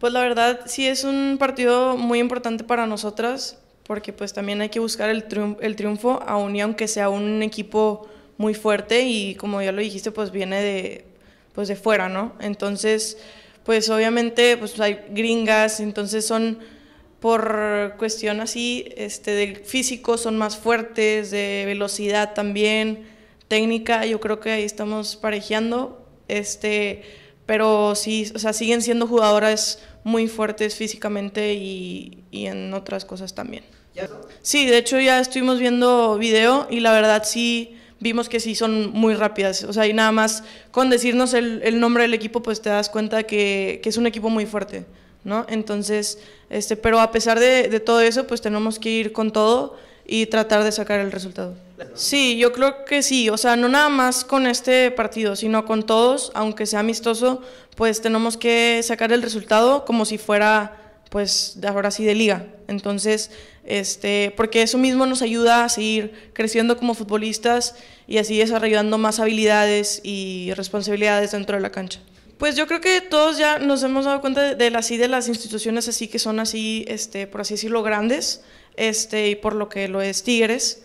Pues la verdad sí es un partido muy importante para nosotras, porque pues también hay que buscar el, triunfo, el triunfo aun y aunque sea un equipo muy fuerte y como ya lo dijiste, pues viene de, pues de fuera, ¿no? Entonces, pues obviamente pues hay gringas, entonces son por cuestión así, este, del físico son más fuertes, de velocidad también, técnica, yo creo que ahí estamos parejeando, este, pero sí, o sea, siguen siendo jugadoras muy fuertes físicamente y, en otras cosas también. Sí, de hecho ya estuvimos viendo video y la verdad sí vimos que sí son muy rápidas. O sea, y nada más con decirnos el, nombre del equipo, pues te das cuenta que, es un equipo muy fuerte, ¿no? Entonces, este, pero a pesar de, de todo eso, pues tenemos que ir con todo y tratar de sacar el resultado. Sí, yo creo que sí, o sea, no nada más con este partido, sino con todos, aunque sea amistoso, pues tenemos que sacar el resultado como si fuera pues ahora sí de liga. Entonces, este, porque eso mismo nos ayuda a seguir creciendo como futbolistas y así desarrollando más habilidades y responsabilidades dentro de la cancha. Pues yo creo que todos ya nos hemos dado cuenta de, de las instituciones así que son así, este, por así decirlo, grandes, este, y por lo que lo es Tigres.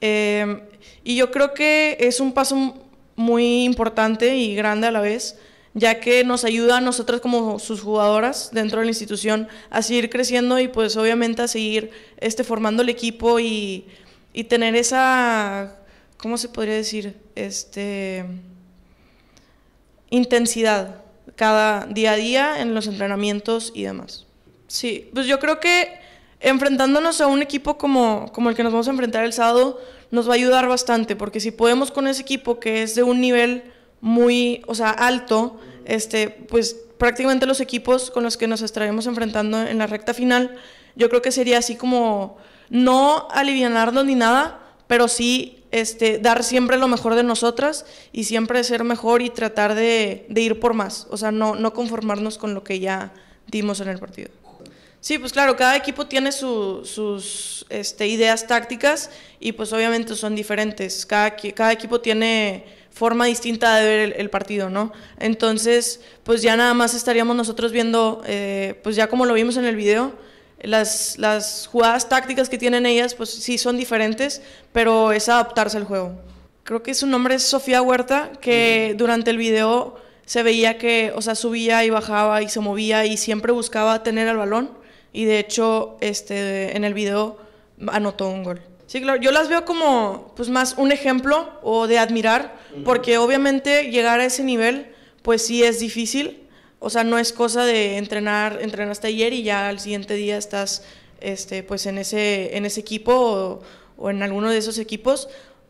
Em, y yo creo que es un paso muy importante y grande a la vez, ya que nos ayuda a nosotras como sus jugadoras dentro de la institución a seguir creciendo y pues obviamente a seguir este, formando el equipo y, tener esa, ¿cómo se podría decir? Este, intensidad cada día a día en los entrenamientos y demás. Sí, pues yo creo que enfrentándonos a un equipo como, como el que nos vamos a enfrentar el sábado, nos va a ayudar bastante, porque si podemos con ese equipo que es de un nivel muy, o sea, alto, este, pues prácticamente los equipos con los que nos estaremos enfrentando en la recta final, yo creo que sería así como no aliviarnos ni nada, pero sí este, dar siempre lo mejor de nosotras y siempre ser mejor y tratar de, de ir por más, o sea, no, no conformarnos con lo que ya dimos en el partido. Sí, pues claro, cada equipo tiene sus este, ideas tácticas y pues obviamente son diferentes. Cada, equipo tiene forma distinta de ver el, partido, ¿no? Entonces, pues ya nada más estaríamos nosotros viendo, eh, pues ya como lo vimos en el video, las, las jugadas tácticas que tienen ellas, pues sí son diferentes, pero es adaptarse al juego. Creo que su nombre es Sofía Huerta, que durante el video se veía que, o sea, subía y bajaba y se movía y siempre buscaba tener el balón y de hecho este, en el video anotó un gol. Sí, claro, yo las veo como pues más un ejemplo o de admirar, porque obviamente llegar a ese nivel pues sí es difícil, o sea, no es cosa de entrenar, entrenaste ayer y ya al siguiente día estás este, pues en ese, en ese equipo o, o en alguno de esos equipos.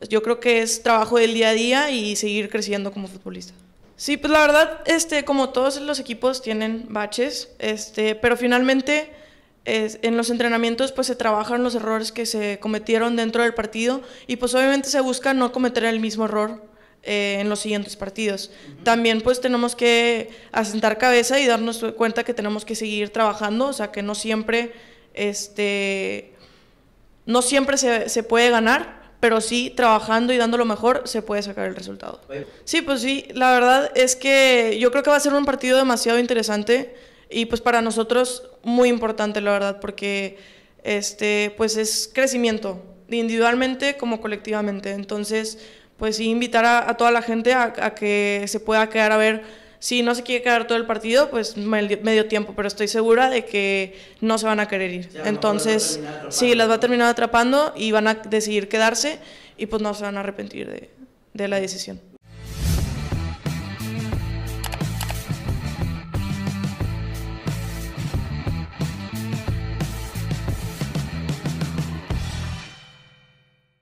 Yo creo que es trabajo del día a día y seguir creciendo como futbolista. Sí, pues la verdad, este, como todos los equipos tienen baches, este, pero finalmente en los entrenamientos pues se trabajan los errores que se cometieron dentro del partido y pues obviamente se busca no cometer el mismo error eh, en los siguientes partidos. También pues tenemos que asentar cabeza y darnos cuenta que tenemos que seguir trabajando, o sea que no siempre, este, no siempre se, se puede ganar, pero sí trabajando y dando lo mejor se puede sacar el resultado. Sí, pues sí, la verdad es que yo creo que va a ser un partido demasiado interesante. Y pues para nosotros muy importante, la verdad, porque este, pues es crecimiento, individualmente como colectivamente. Entonces, pues invitar a, toda la gente a, que se pueda quedar a ver. Si no se quiere quedar todo el partido, pues medio, tiempo, pero estoy segura de que no se van a querer ir. Entonces, sí, las va a terminar atrapando y van a decidir quedarse y pues no se van a arrepentir de la decisión.